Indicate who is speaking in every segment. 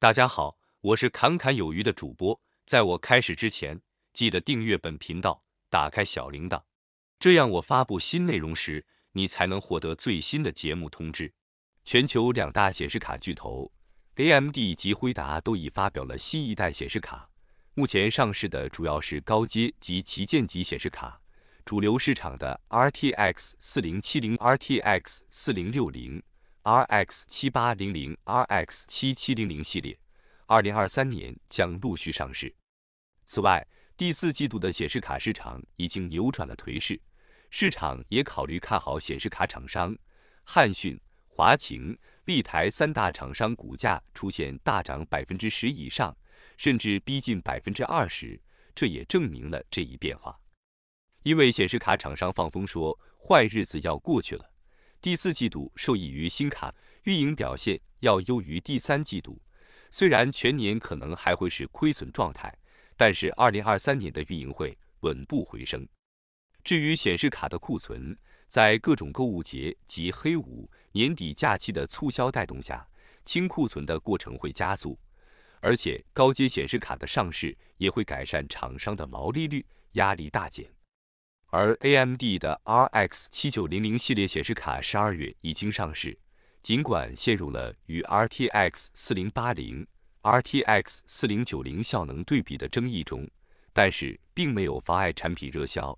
Speaker 1: 大家好，我是侃侃有余的主播。在我开始之前，记得订阅本频道，打开小铃铛，这样我发布新内容时，你才能获得最新的节目通知。全球两大显示卡巨头 AMD 及辉达都已发表了新一代显示卡，目前上市的主要是高阶及旗舰级显示卡，主流市场的 RTX 4070、RTX 4060。RX 七八零零、RX 七七零零系列，二零二三年将陆续上市。此外，第四季度的显示卡市场已经扭转了颓势，市场也考虑看好显示卡厂商汉讯、华擎、立台三大厂商股价出现大涨百分之十以上，甚至逼近百分之二十，这也证明了这一变化。因为显示卡厂商放风说，坏日子要过去了。第四季度受益于新卡运营表现要优于第三季度，虽然全年可能还会是亏损状态，但是二零二三年的运营会稳步回升。至于显示卡的库存，在各种购物节及黑五年底假期的促销带动下，清库存的过程会加速，而且高阶显示卡的上市也会改善厂商的毛利率压力大减。而 AMD 的 RX 7900系列显示卡十二月已经上市，尽管陷入了与 RTX 4080、RTX 4090效能对比的争议中，但是并没有妨碍产品热销。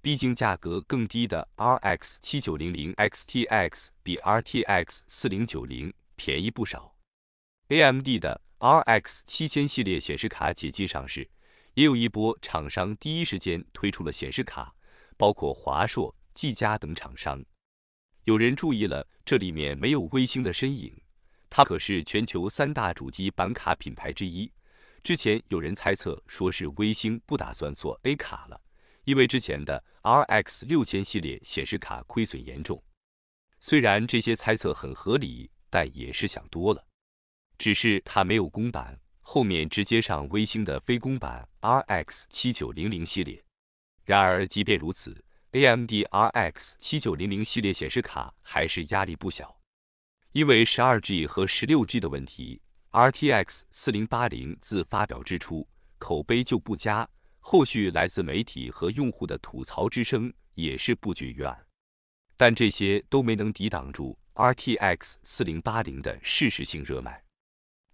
Speaker 1: 毕竟价格更低的 RX 7900 XT X 比 RTX 4090便宜不少。AMD 的 RX 7000系列显示卡解禁上市，也有一波厂商第一时间推出了显示卡。包括华硕、技嘉等厂商，有人注意了，这里面没有微星的身影，它可是全球三大主机板卡品牌之一。之前有人猜测说是微星不打算做 A 卡了，因为之前的 RX 六千系列显示卡亏损严重。虽然这些猜测很合理，但也是想多了。只是它没有公版，后面直接上微星的非公版 RX 七九零零系列。然而，即便如此，A M D R X 七九零零系列显示卡还是压力不小。因为十二 G 和十六 G 的问题，R T X 四零八零自发表之初口碑就不佳，后续来自媒体和用户的吐槽之声也是不绝于耳。但这些都没能抵挡住 R T X 四零八零的事实性热卖。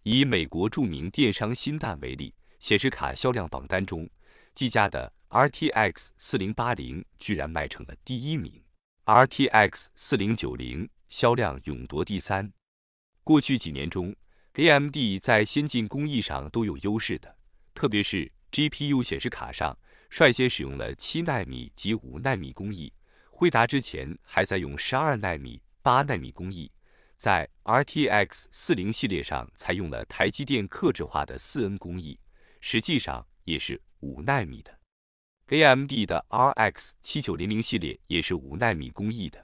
Speaker 1: 以美国著名电商新蛋为例，显示卡销量榜单中。技嘉的 RTX 4080居然卖成了第一名，RTX 4090销量勇夺第三。过去几年中，AMD 在先进工艺上都有优势的，特别是 GPU 显示卡上率先使用了七纳米及五纳米工艺。惠达之前还在用十二纳米、八纳米工艺，在 RTX 40系列上采用了台积电克制化的四 N 工艺，实际上也是。五纳米的 AMD 的 RX 七九零零系列也是五纳米工艺的。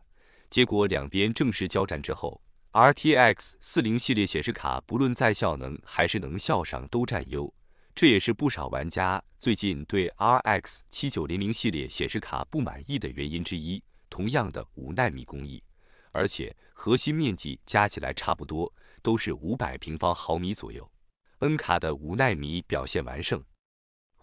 Speaker 1: 结果两边正式交战之后，RTX 四零系列显示卡不论在效能还是能效上都占优，这也是不少玩家最近对 RX 七九零零系列显示卡不满意的原因之一。同样的五纳米工艺，而且核心面积加起来差不多，都是五百平方毫米左右，N 卡的五纳米表现完胜。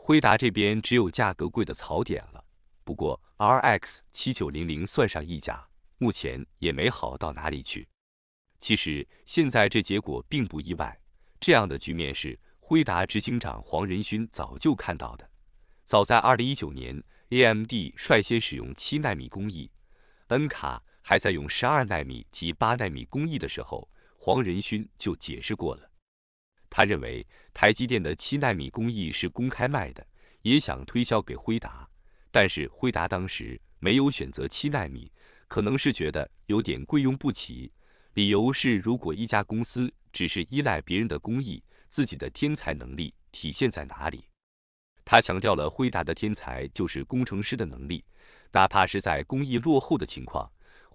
Speaker 1: 辉达这边只有价格贵的槽点了，不过 RX 七九零零算上溢价，目前也没好到哪里去。其实现在这结果并不意外，这样的局面是辉达执行长黄仁勋早就看到的。早在二零一九年，AMD 率先使用七纳米工艺，N 卡还在用十二纳米及八纳米工艺的时候，黄仁勋就解释过了。他认为台积电的七纳米工艺是公开卖的，也想推销给辉达，但是辉达当时没有选择七纳米，可能是觉得有点贵用不起。理由是，如果一家公司只是依赖别人的工艺，自己的天才能力体现在哪里？他强调了辉达的天才就是工程师的能力，哪怕是在工艺落后的情况。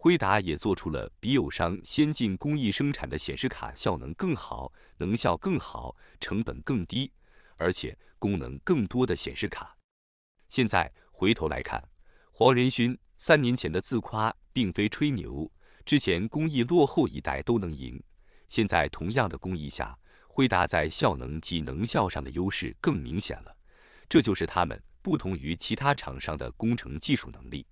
Speaker 1: 辉达也做出了比友商先进工艺生产的显示卡，效能更好，能效更好，成本更低，而且功能更多的显示卡。现在回头来看，黄仁勋三年前的自夸并非吹牛。之前工艺落后一代都能赢，现在同样的工艺下，辉达在效能及能效上的优势更明显了。这就是他们不同于其他厂商的工程技术能力。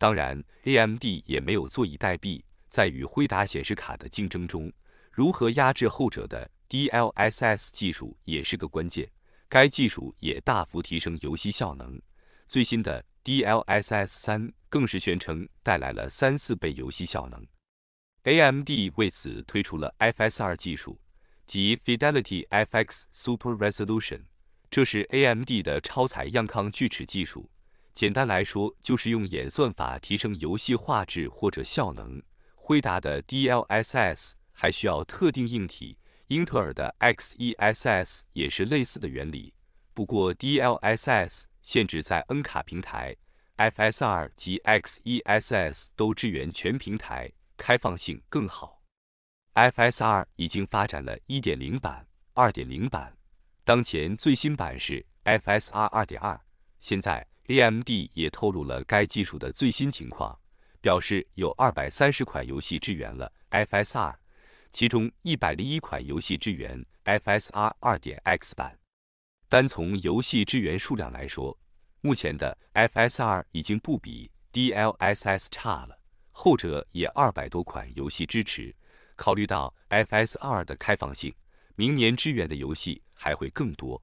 Speaker 1: 当然，AMD 也没有坐以待毙，在与辉达显示卡的竞争中，如何压制后者的 DLSS 技术也是个关键。该技术也大幅提升游戏效能，最新的 DLSS 三更是宣称带来了三四倍游戏效能。AMD 为此推出了 FSR 技术即 Fidelity FX Super Resolution，这是 AMD 的超采样抗锯齿技术。简单来说，就是用演算法提升游戏画质或者效能。辉达的 DLSS 还需要特定硬体，英特尔的 XeSS 也是类似的原理。不过 DLSS 限制在 N 卡平台，FSR 及 XeSS 都支援全平台，开放性更好。FSR 已经发展了1.0版、2.0版，当前最新版是 FSR 2.2，现在。AMD 也透露了该技术的最新情况，表示有230款游戏支援了 FSR，其中101款游戏支援 FSR 2 X 版。单从游戏支援数量来说，目前的 FSR 已经不比 DLSS 差了，后者也二百多款游戏支持。考虑到 FSR 的开放性，明年支援的游戏还会更多。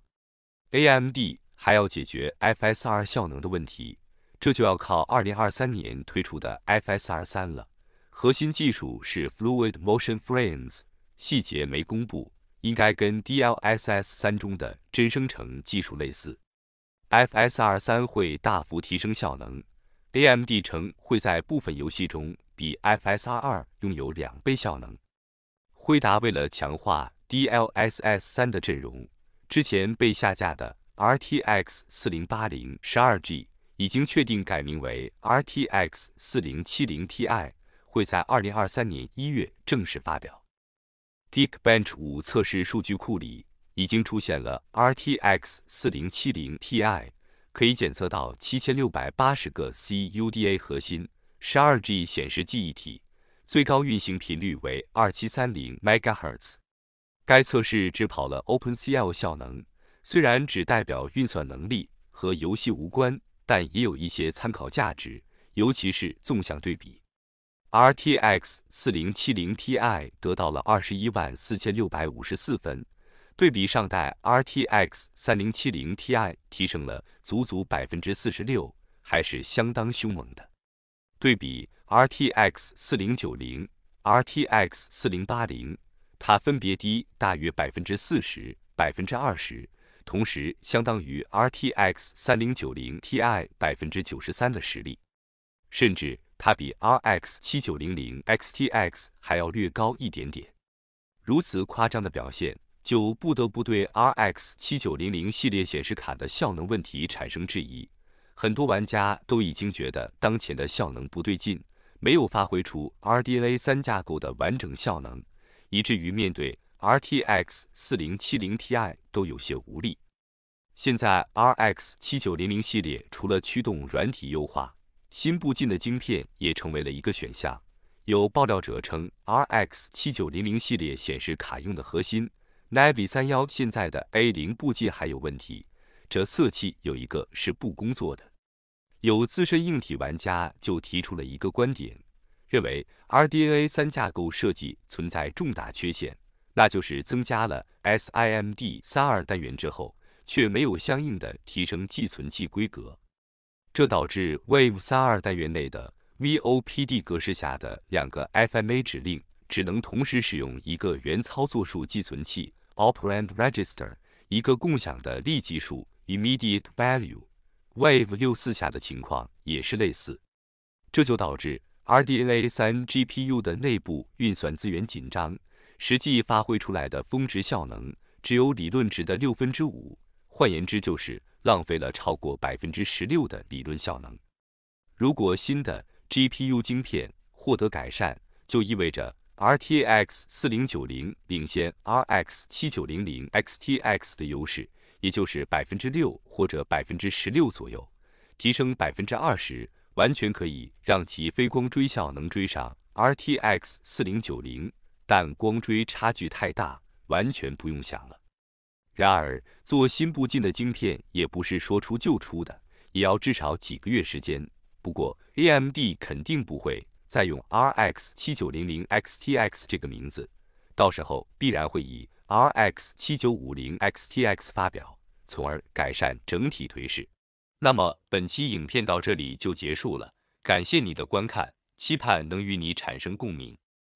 Speaker 1: AMD。还要解决 FSR 效能的问题，这就要靠2023年推出的 FSR 三了。核心技术是 Fluid Motion Frames，细节没公布，应该跟 DLSS 三中的真生成技术类似。FSR 三会大幅提升效能，AMD 称会在部分游戏中比 FSR 二拥有两倍效能。辉达为了强化 DLSS 三的阵容，之前被下架的。RTX 4080 12G 已经确定改名为 RTX 4070 Ti，会在2023年1月正式发表。Geekbench 五测试数据库里已经出现了 RTX 4070 Ti，可以检测到7680个 CUDA 核心，12G 显示记忆体，最高运行频率为 2730MHz。该测试只跑了 OpenCL 效能。虽然只代表运算能力和游戏无关，但也有一些参考价值，尤其是纵向对比，RTX 4070 Ti 得到了二十一万四千六百五十四分，对比上代 RTX 3070 Ti 提升了足足百分之四十六，还是相当凶猛的。对比 RTX 4090、RTX 4080，它分别低大约百分之四十、百分之二十。同时，相当于 RTX 3090 Ti 百分之九十三的实力，甚至它比 RX 7900 XT X 还要略高一点点。如此夸张的表现，就不得不对 RX 7900系列显示卡的效能问题产生质疑。很多玩家都已经觉得当前的效能不对劲，没有发挥出 RDNA 三架构的完整效能，以至于面对 RTX 4070 Ti 都有些无力。现在 RX 7900系列除了驱动软体优化，新部件的晶片也成为了一个选项。有爆料者称，RX 7900系列显示卡用的核心 Navi 三幺现在的 A 零部件还有问题，这色器有一个是不工作的。有资深硬体玩家就提出了一个观点，认为 RDNA 三架构设计存在重大缺陷。那就是增加了 SIMD 三二单元之后，却没有相应的提升寄存器规格，这导致 Wave 三二单元内的 VOPD 格式下的两个 FMA 指令只能同时使用一个原操作数寄存器 （Operand Register），一个共享的立即数 （Immediate Value）。Wave 六四下的情况也是类似，这就导致 RDNA 三 GPU 的内部运算资源紧张。实际发挥出来的峰值效能只有理论值的六分之五，换言之，就是浪费了超过百分之十六的理论效能。如果新的 GPU 芯片获得改善，就意味着 RTX 4090领先 RX 7900 XT X 的优势，也就是百分之六或者百分之十六左右，提升百分之二十，完全可以让其非光追效能追上 RTX 4090。但光追差距太大，完全不用想了。然而做新部进的晶片也不是说出就出的，也要至少几个月时间。不过 AMD 肯定不会再用 RX 七九零零 XTX 这个名字，到时候必然会以 RX 七九五零 XTX 发表，从而改善整体颓势。那么本期影片到这里就结束了，感谢你的观看，期盼能与你产生共鸣。